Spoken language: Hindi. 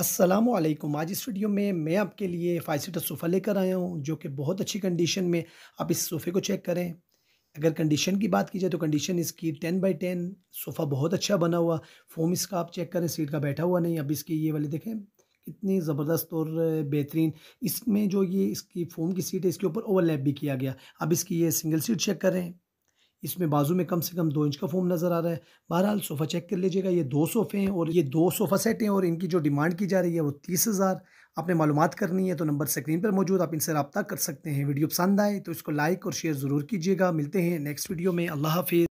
असलम आज इस वीडियो में मैं आपके लिए फाइव सीटर सोफ़ा लेकर आया हूँ जो कि बहुत अच्छी कंडीशन में आप इस सोफ़े को चेक करें अगर कंडीशन की बात की जाए तो कंडीशन इसकी टेन बाई टेन सोफ़ा बहुत अच्छा बना हुआ फोम इसका आप चेक करें सीट का बैठा हुआ नहीं अब इसकी ये वाली देखें कितनी ज़बरदस्त और बेहतरीन इसमें जो ये इसकी फोम की सीट है इसके ऊपर ओवरलैप भी किया गया अब इसकी ये सिंगल सीट चेक करें इसमें बाजू में कम से कम दो इंच का फोम नज़र आ रहा है बहरहाल सोफ़ा चेक कर लीजिएगा ये दो सोफ़े हैं और ये दो सोफ़ा सेट हैं और इनकी जो डिमांड की जा रही है वो तीस हज़ार आपने मालूम करनी है तो नंबर स्क्रीन पर मौजूद आप इनसे रबता कर सकते हैं वीडियो पसंद आए तो इसको लाइक और शेयर ज़रूर कीजिएगा मिलते हैं नेक्स्ट वीडियो में अल्लाह हाफिज़